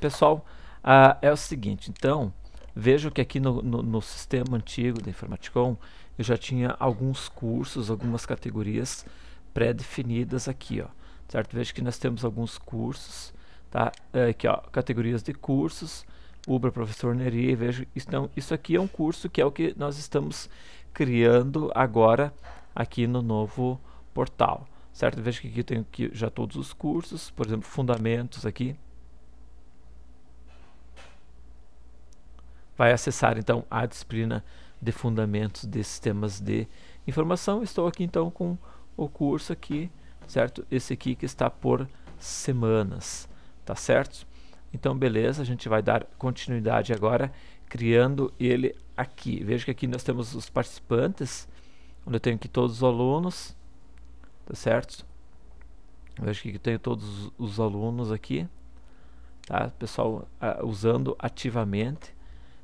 Pessoal, ah, é o seguinte, então, vejo que aqui no, no, no sistema antigo da Informaticom eu já tinha alguns cursos, algumas categorias pré-definidas aqui, ó, certo? Vejo que nós temos alguns cursos, tá? É, aqui, ó, categorias de cursos, Uber Professor Neri, vejo, então, isso aqui é um curso que é o que nós estamos criando agora aqui no novo portal, certo? Vejo que aqui eu tenho que já todos os cursos, por exemplo, fundamentos aqui, vai acessar então a disciplina de fundamentos de sistemas de informação. Estou aqui então com o curso aqui, certo? Esse aqui que está por semanas, tá certo? Então beleza, a gente vai dar continuidade agora criando ele aqui. Veja que aqui nós temos os participantes, onde eu tenho aqui todos os alunos, tá certo? Veja que eu tenho todos os alunos aqui, tá? Pessoal uh, usando ativamente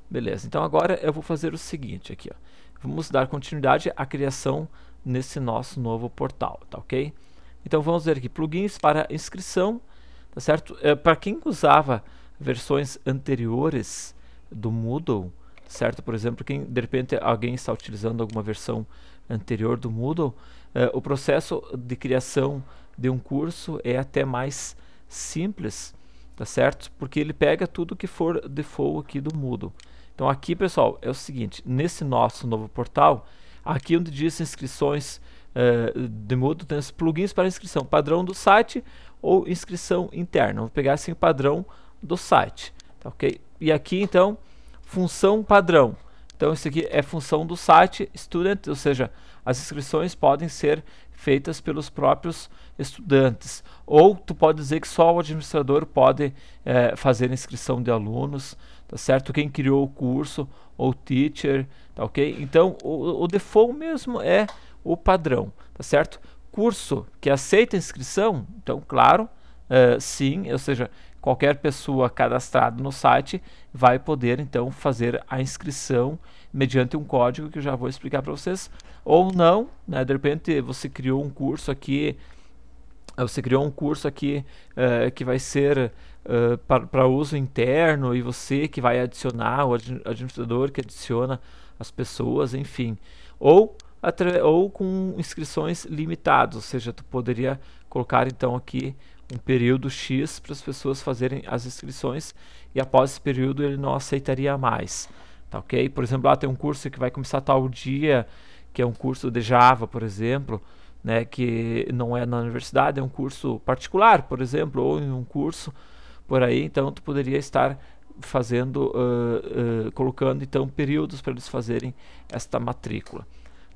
Beleza, então agora eu vou fazer o seguinte aqui, ó. Vamos dar continuidade à criação nesse nosso novo portal, tá ok? Então vamos ver aqui, plugins para inscrição, tá certo? É, eh, para quem usava versões anteriores do Moodle, tá certo? Por exemplo, quem de repente alguém está utilizando alguma versão anterior do Moodle, eh, o processo de criação de um curso é até mais simples, tá certo? Porque ele pega tudo que for default aqui do Moodle. Então aqui, pessoal, é o seguinte, nesse nosso novo portal, aqui onde diz inscrições eh, de Moodle, tem os plugins para inscrição padrão do site ou inscrição interna. Vou pegar assim o padrão do site, tá ok? E aqui então, função padrão. Então isso aqui é função do site student, ou seja, as inscrições podem ser feitas pelos próprios estudantes. Ou tu pode dizer que só o administrador pode eh, fazer inscrição de alunos, tá certo? Quem criou o curso ou teacher, tá ok? Então o, o default mesmo é o padrão, tá certo? Curso que aceita inscrição, então claro, uh, sim, ou seja, qualquer pessoa cadastrada no site vai poder então fazer a inscrição mediante um código que eu já vou explicar para vocês, ou não, né? De repente você criou um curso aqui ah, você criou um curso aqui uh, que vai ser uh, eh, para uso interno e você que vai adicionar, o administrador que adiciona as pessoas, enfim. Ou, ou com inscrições limitadas, ou seja, tu poderia colocar então aqui um período X para as pessoas fazerem as inscrições e após esse período ele não aceitaria mais, tá ok? Por exemplo, lá ah, tem um curso que vai começar tal dia, que é um curso de Java, por exemplo, né, que não é na universidade, é um curso particular, por exemplo, ou em um curso por aí, então tu poderia estar fazendo, uh, uh, colocando então períodos para eles fazerem esta matrícula,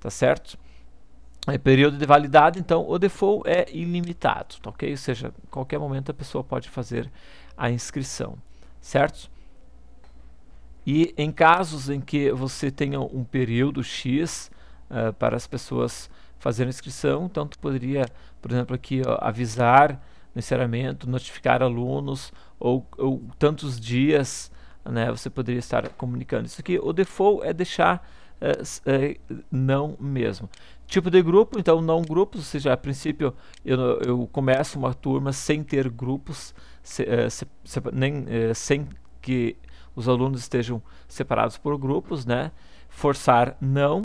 tá certo? É período de validade, então o default é ilimitado, tá ok? Ou seja, qualquer momento a pessoa pode fazer a inscrição, certo? E em casos em que você tenha um período X uh, para as pessoas fazer a inscrição, então tu poderia, por exemplo, aqui ó, avisar no encerramento, notificar alunos ou, ou tantos dias, né, você poderia estar comunicando. Isso aqui, o default é deixar é, é, não mesmo. Tipo de grupo, então não grupos, ou seja, a princípio eu, eu começo uma turma sem ter grupos, se, é, se, sem que os alunos estejam separados por grupos, né? Forçar não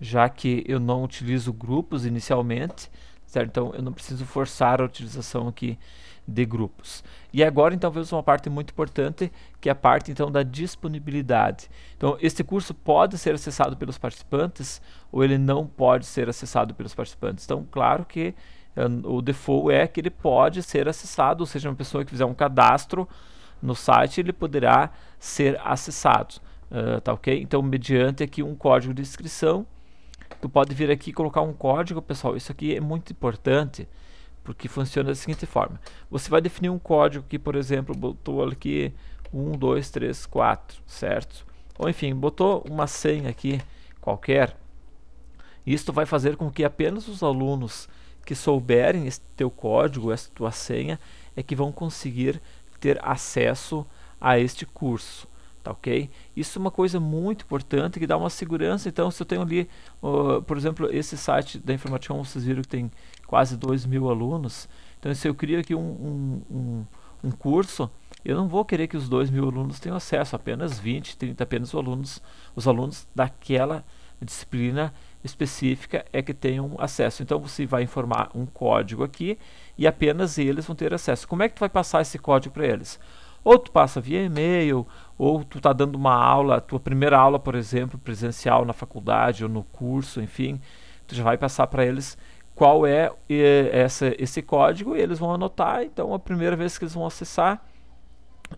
já que eu não utilizo grupos inicialmente, certo? Então eu não preciso forçar a utilização aqui de grupos. E agora então vemos uma parte muito importante, que é a parte então da disponibilidade. Então este curso pode ser acessado pelos participantes ou ele não pode ser acessado pelos participantes. Então claro que hum, o default é que ele pode ser acessado, ou seja, uma pessoa que fizer um cadastro no site, ele poderá ser acessado, uh, tá ok? Então mediante aqui um código de inscrição, tu pode vir aqui e colocar um código, pessoal. Isso aqui é muito importante, porque funciona da seguinte forma. Você vai definir um código que, por exemplo, botou aqui 1, 2, 3, 4, certo? Ou enfim, botou uma senha aqui qualquer. Isto vai fazer com que apenas os alunos que souberem esse teu código, essa tua senha, é que vão conseguir ter acesso a este curso. Tá ok? Isso é uma coisa muito importante que dá uma segurança. Então, se eu tenho ali, uh, por exemplo, esse site da Informatica, vocês viram que tem quase 2 mil alunos. Então, se eu crio aqui um, um, um, um curso, eu não vou querer que os 2 mil alunos tenham acesso, apenas 20, 30, apenas os alunos, os alunos daquela disciplina específica é que tenham acesso. Então você vai informar um código aqui e apenas eles vão ter acesso. Como é que tu vai passar esse código para eles? Ou tu passa via e-mail, ou tu está dando uma aula, tua primeira aula, por exemplo, presencial na faculdade ou no curso, enfim, tu já vai passar para eles qual é essa, esse código e eles vão anotar. Então, a primeira vez que eles vão acessar,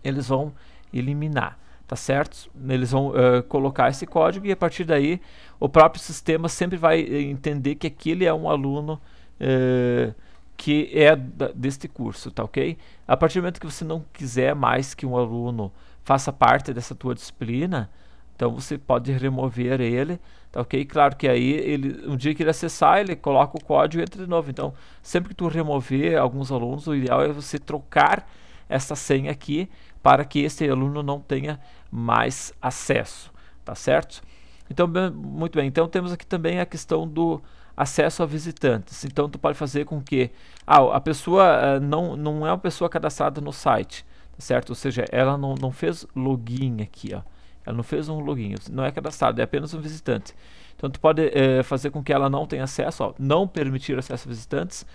eles vão eliminar, tá certo? Eles vão uh, colocar esse código e a partir daí o próprio sistema sempre vai eh, entender que aquele é um aluno. Uh, que é deste curso, tá ok? A partir do momento que você não quiser mais que um aluno faça parte dessa tua disciplina, então você pode remover ele, tá ok? Claro que aí ele, um dia que ele acessar, ele coloca o código e entra de novo. Então, sempre que tu remover alguns alunos, o ideal é você trocar essa senha aqui para que este aluno não tenha mais acesso, tá certo? Então, bem, muito bem. Então temos aqui também a questão do acesso a visitantes. Então tu pode fazer com que ah, a pessoa uh, não, não é uma pessoa cadastrada no site, tá certo? Ou seja, ela não, não fez login aqui, ó. Ela não fez um login, não é cadastrado, é apenas um visitante. Então tu pode uh, fazer com que ela não tenha acesso, ó, não permitir acesso a visitantes,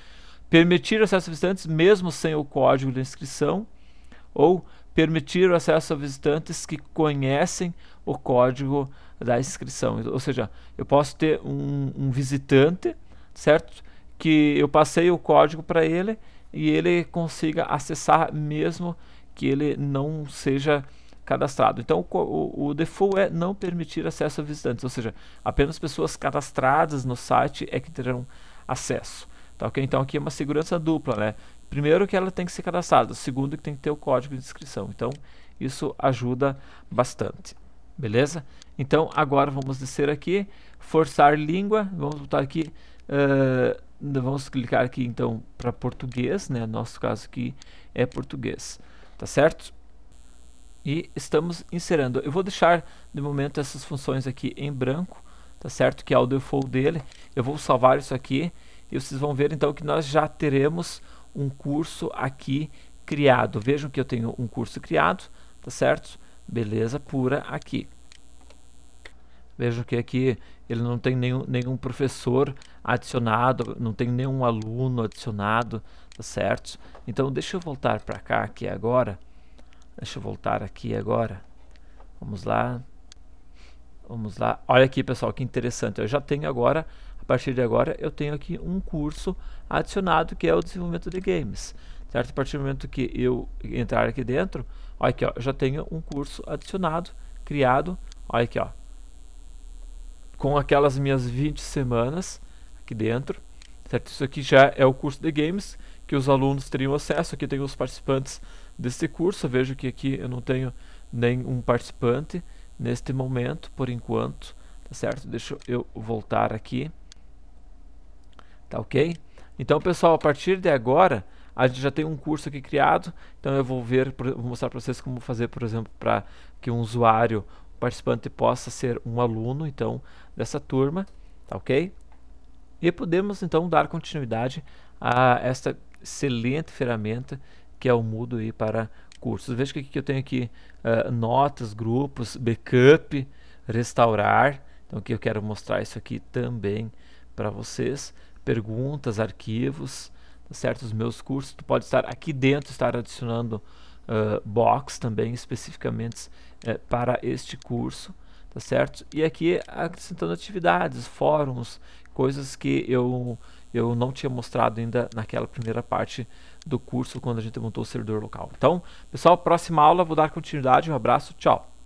permitir acesso a visitantes mesmo sem o código de inscrição, ou permitir o acesso a visitantes que conhecem o código da inscrição. Ou seja, eu posso ter um, um visitante, certo? Que eu passei o código para ele e ele consiga acessar mesmo que ele não seja cadastrado. Então o, o, default é não permitir acesso a visitantes, ou seja, apenas pessoas cadastradas no site é que terão acesso. Tá, okay? Então aqui é uma segurança dupla, né? Primeiro que ela tem que ser cadastrada, segundo que tem que ter o código de inscrição. Então isso ajuda bastante beleza? Então agora vamos descer aqui, forçar língua, vamos botar aqui, uh, vamos clicar aqui então para português, né? Nosso caso aqui é português, tá certo? E estamos inserando. Eu vou deixar de momento essas funções aqui em branco, tá certo? Que é o default dele. Eu vou salvar isso aqui e vocês vão ver então que nós já teremos um curso aqui criado. Vejam que eu tenho um curso criado, tá certo? beleza pura aqui. Vejam que aqui é ele não tem nenhum, nenhum professor adicionado, não tem nenhum aluno adicionado, tá certo? Então deixa eu voltar para cá aqui agora. Deixa eu voltar aqui agora. Vamos lá. Vamos lá. Olha aqui, pessoal, que interessante. Eu já tenho agora, a partir de agora, eu tenho aqui um curso adicionado que é o desenvolvimento de games certo? A partir do momento que eu entrar aqui dentro, olha aqui, ó, já tenho um curso adicionado, criado, olha aqui, ó, com aquelas minhas 20 semanas aqui dentro, certo? Isso aqui já é o curso de games que os alunos teriam acesso, aqui tem os participantes desse curso, eu vejo que aqui eu não tenho nenhum participante neste momento, por enquanto, tá certo? Deixa eu voltar aqui, tá ok? Então, pessoal, a partir de agora a gente já tem um curso aqui criado, então eu vou ver, vou mostrar para vocês como fazer, por exemplo, para que um usuário participante possa ser um aluno, então, dessa turma, tá ok? E podemos, então, dar continuidade a esta excelente ferramenta que é o Mudo aí para cursos. Veja que aqui eu tenho aqui uh, notas, grupos, backup, restaurar. Então aqui eu quero mostrar isso aqui também para vocês. Perguntas, arquivos, certo? Os meus cursos, tu pode estar aqui dentro, estar adicionando uh, box também especificamente uh, para este curso, tá certo? E aqui acrescentando atividades, fóruns, coisas que eu, eu não tinha mostrado ainda naquela primeira parte do curso quando a gente montou o servidor local. Então, pessoal, próxima aula, vou dar continuidade, um abraço, tchau!